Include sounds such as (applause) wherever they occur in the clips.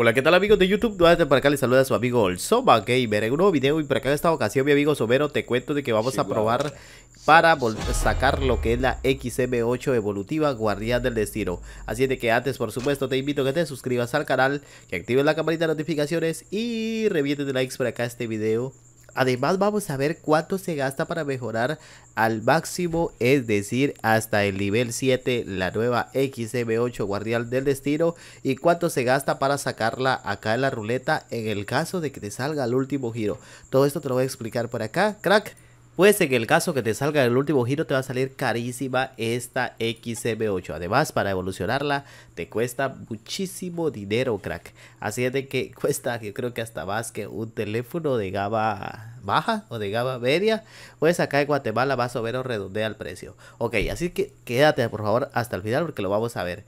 Hola, ¿qué tal amigos de YouTube? Duarte para acá les saluda a su amigo el Soma Gamer en un nuevo video y por acá en esta ocasión mi amigo Somero te cuento de que vamos a probar para sacar lo que es la XM8 evolutiva Guardián del Destino. Así de que antes por supuesto te invito a que te suscribas al canal, que actives la campanita de notificaciones y revientes de likes para acá este video Además vamos a ver cuánto se gasta para mejorar al máximo, es decir, hasta el nivel 7, la nueva XM8 Guardián del Destino, y cuánto se gasta para sacarla acá en la ruleta en el caso de que te salga al último giro. Todo esto te lo voy a explicar por acá, crack. Puede ser que el caso que te salga el último giro te va a salir carísima esta XM8. Además, para evolucionarla te cuesta muchísimo dinero, crack. Así es de que (laughs) cuesta, yo creo que hasta más que un teléfono de gama baja o de gama media, pues acá en Guatemala más o menos redondea el precio. Ok, así que quédate por favor hasta el final porque lo vamos a ver.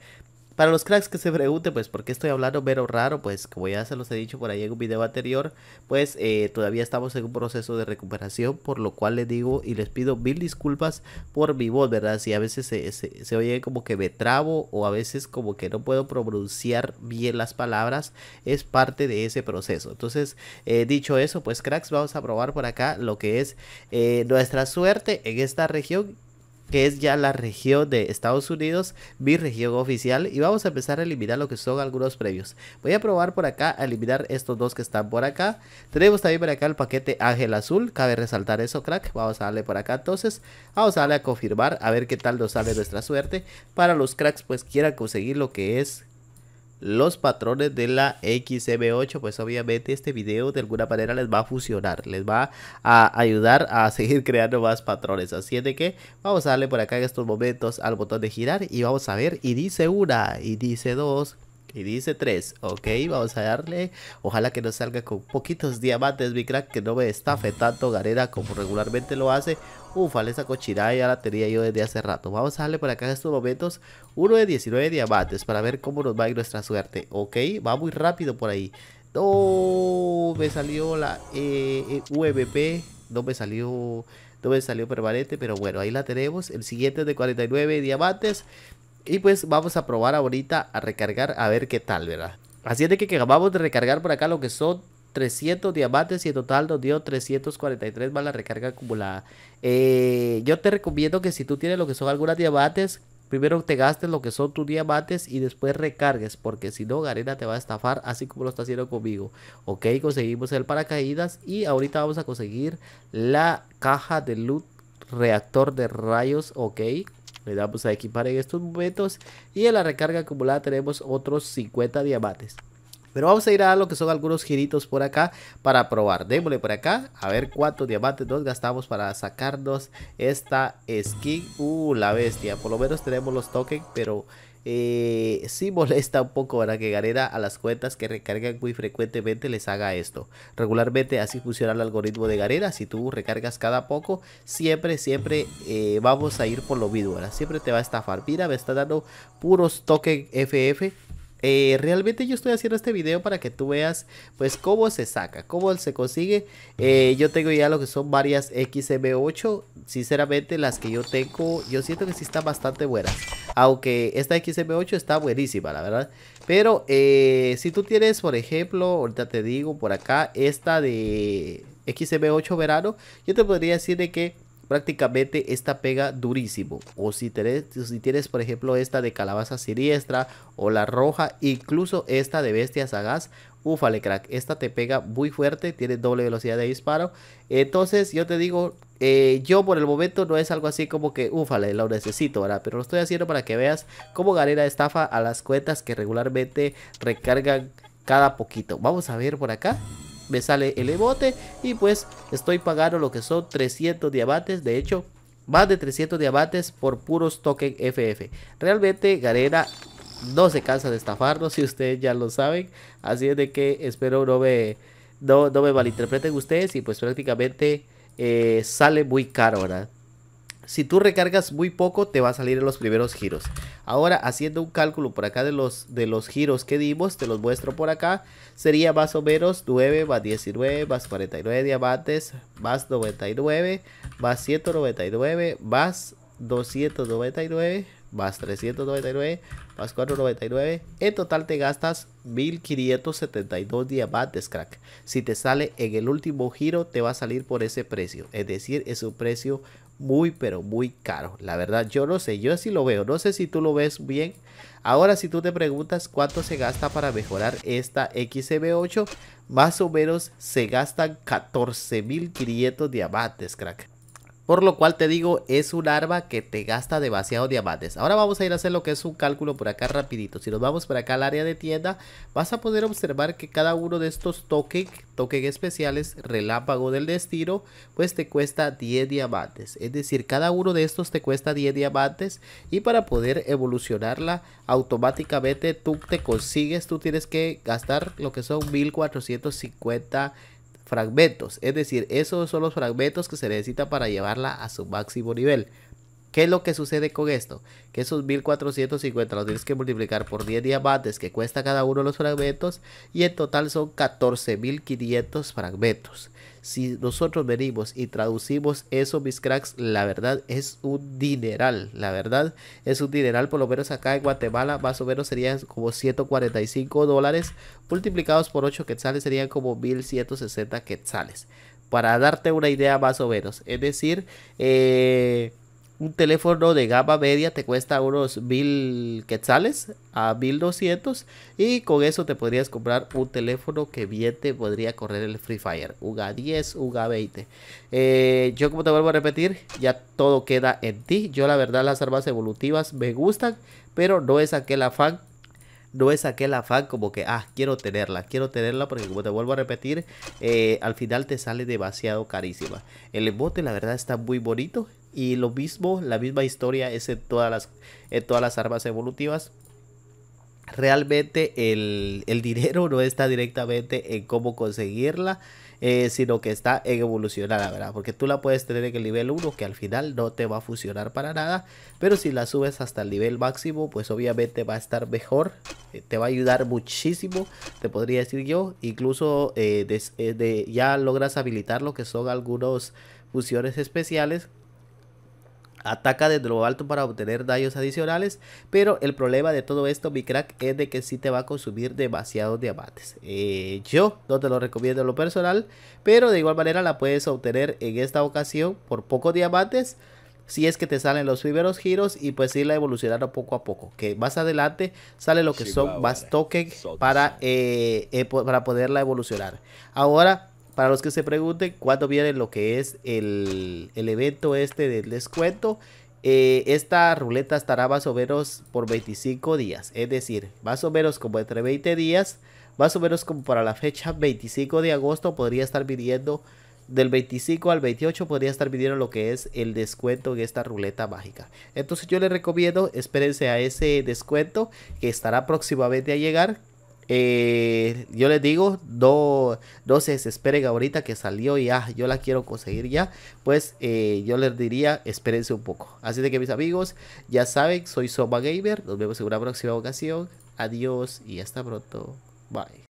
Para los cracks que se pregunten, pues, ¿por qué estoy hablando pero raro? Pues, como ya se los he dicho por ahí en un video anterior, pues, eh, todavía estamos en un proceso de recuperación, por lo cual les digo y les pido mil disculpas por mi voz, ¿verdad? Si a veces se, oye como que me trabo o a veces como que no puedo pronunciar bien las palabras, es parte de ese proceso. Entonces, eh, dicho eso, pues, cracks, vamos a probar por acá lo que es eh, nuestra suerte en esta región que es ya la región de Estados Unidos, mi región oficial, y vamos a empezar a eliminar lo que son algunos previos. Voy a probar por acá, a eliminar estos dos que están por acá. Tenemos también por acá el paquete Ángel Azul, cabe resaltar eso, crack. Vamos a darle por acá entonces, vamos a darle a confirmar, a ver qué tal nos sale nuestra suerte. Para los cracks, pues quieran conseguir lo que es los patrones de la XM8, pues obviamente este video de alguna manera les va a fusionar les va a ayudar a (laughs) seguir creando más patrones. Así es de que vamos a darle por acá en estos momentos al botón de girar y vamos a ver, y dice una, y dice dos, y dice 3. Ok, vamos a darle. Ojalá que no salga con poquitos diamantes, mi crack. Que no me estafe tanto Garena como regularmente lo hace. Ufa, esa cochinada ya la tenía yo desde hace rato. Vamos a darle por acá en estos momentos uno de 19 diamantes para ver cómo nos va a ir nuestra suerte. Ok, va muy rápido por ahí. No, me salió la eh, e UMP. No me salió no me salió permanente, pero bueno, ahí la tenemos. El siguiente es de 49 diamantes. Y pues vamos a probar ahorita a recargar a ver qué tal, ¿verdad? Así es de que acabamos de recargar por acá lo que son 300 diamantes y en total nos dio 343 más la recarga acumulada. Eh, yo te recomiendo que si tú tienes lo que son algunas diamantes, primero te gastes lo que son tus diamantes y después recargues, porque si no, Garena te va a estafar, así como lo está haciendo conmigo. Ok, conseguimos el paracaídas y ahorita vamos a conseguir la caja de loot reactor de rayos, ok. Le damos pues a equipar en estos momentos y en la recarga acumulada tenemos otros 50 diamantes. Pero vamos a ir a lo que son algunos giritos por acá para probar. Démosle por acá a ver cuántos diamantes nos gastamos para sacarnos esta skin. Uh, la bestia. Por lo menos tenemos los tokens, pero... Eh, sí molesta un poco ¿verdad? que Garena a las cuentas que recargan muy frecuentemente les haga esto. Regularmente así funciona el algoritmo de Garena. Si tú recargas cada poco, siempre, siempre eh, vamos a ir por lo mismo. Siempre te va a estafar. Mira, me está dando puros tokens FF eh, realmente yo estoy haciendo este video para que tú veas pues cómo se saca, cómo se consigue. Eh, yo tengo ya lo que son varias XM8. Sinceramente las que yo tengo, yo siento que sí están bastante buenas. Aunque esta XM8 está buenísima, la verdad. Pero eh, si tú tienes, por ejemplo, ahorita te digo por acá, esta de XM8 verano, yo te podría decir de que prácticamente esta pega durísimo. O si, si tienes, por ejemplo, esta de calabaza siniestra o la roja, incluso esta de bestias sagaz, ufale crack, esta te pega muy fuerte, tiene doble velocidad de disparo. Entonces yo te digo, eh, yo por el momento no es algo así como que ufale, lo necesito, ¿verdad? Pero lo estoy haciendo para que veas cómo gané la estafa a las cuentas que regularmente recargan cada poquito. Vamos a ver por acá me sale el emote y pues estoy pagando lo que son 300 diamantes, de hecho más de 300 diamantes por puros token FF. Realmente Garena no se cansa de estafarnos (laughs) si ustedes ya lo saben, así es de que espero no me, no, me malinterpreten ustedes y pues prácticamente eh, sale muy caro, ¿verdad? Si tú recargas muy poco, te va a salir en los primeros giros. Ahora, haciendo un cálculo por acá de los, de los giros que dimos, te los muestro por acá. Sería más o menos 9 más 19 más 49 diamantes más 99 más 199 más 299 más 399 más 499. En total te gastas 1572 diamantes, crack. Si te sale en el último giro, te va a salir por ese precio. Es decir, es un precio muy, pero muy caro. La verdad, yo no sé, yo así lo veo. No sé si tú lo ves bien. Ahora, si tú te preguntas cuánto se gasta para mejorar esta XM8, más o menos se gastan 14.500 diamantes, crack. Por lo cual te digo, es un arma que te gasta demasiado diamantes. Ahora vamos a ir a hacer lo que es un cálculo por acá rapidito. Si nos vamos por acá al área de tienda, vas a poder observar que cada uno de estos tokens, tokens especiales, relámpago del destino, pues te cuesta 10 diamantes. Es decir, cada uno de estos te cuesta 10 diamantes y para poder evolucionarla automáticamente tú te consigues, tú tienes que gastar lo que son 1450 diamantes fragmentos, es decir, esos son los fragmentos que se necesita para llevarla a su máximo nivel. ¿Qué es lo que sucede con esto? Que esos 1450 los tienes que multiplicar por 10 diamantes que cuesta cada uno de los fragmentos y en total son 14500 fragmentos. Si nosotros venimos y traducimos eso, mis cracks, la verdad es un dineral. La verdad es un dineral, por lo menos acá en Guatemala, más o menos serían como 145 dólares. Multiplicados por 8 quetzales serían como 1160 quetzales. Para darte una idea más o menos. Es decir, eh, un teléfono de gama media te cuesta unos mil quetzales a 1200 y con eso te podrías comprar un teléfono que bien te podría correr el Free Fire, Uga 10 Uga 20 eh, yo como te vuelvo a repetir, ya todo queda en ti. Yo la verdad las armas evolutivas me gustan, pero no es aquel afán no es aquel afán como que, ah, quiero tenerla, quiero tenerla, porque como te vuelvo a repetir, eh, al final te sale demasiado carísima. El embote, la verdad, está muy bonito. Y lo mismo, la misma historia es en todas las, todas las armas evolutivas. Realmente el, dinero no está directamente en cómo conseguirla, eh, sino que está en evolucionar ¿verdad? Porque tú la puedes tener en el nivel 1, que al final no te va a fusionar para nada, pero si la subes hasta el nivel máximo, pues obviamente va a estar mejor, eh, te va a ayudar muchísimo, te podría decir yo, incluso eh, ya logras habilitar lo que son algunos fusiones especiales Ataca desde lo alto para obtener daños adicionales, pero el problema de todo esto, mi crack, es de que si te va a consumir demasiados diamantes. Eh, yo no te lo recomiendo en lo personal, pero de igual manera la puedes obtener en esta ocasión por pocos diamantes si es que te salen los primeros giros y pues irla evolucionando poco a poco. Que más adelante sale lo que son más tokens para, eh, eh, para poderla evolucionar. Ahora para los que se pregunten cuándo viene lo que es el, el evento este del descuento, eh, esta ruleta estará más o menos por 25 días. Es decir, más o menos como entre 20 días, más o menos como para la fecha 25 de agosto podría estar viniendo, del 25 al 28 podría estar viniendo lo que es el descuento en esta ruleta mágica. Entonces yo les recomiendo, espérense a ese descuento que estará próximamente a llegar, eh, yo les digo, no, se desesperen ahorita que salió y ah, yo la quiero conseguir ya. Pues eh, yo les diría, espérense un poco. Así de que mis amigos, ya saben, soy Soma Gamer. Nos vemos en una próxima ocasión. Adiós y hasta pronto. Bye.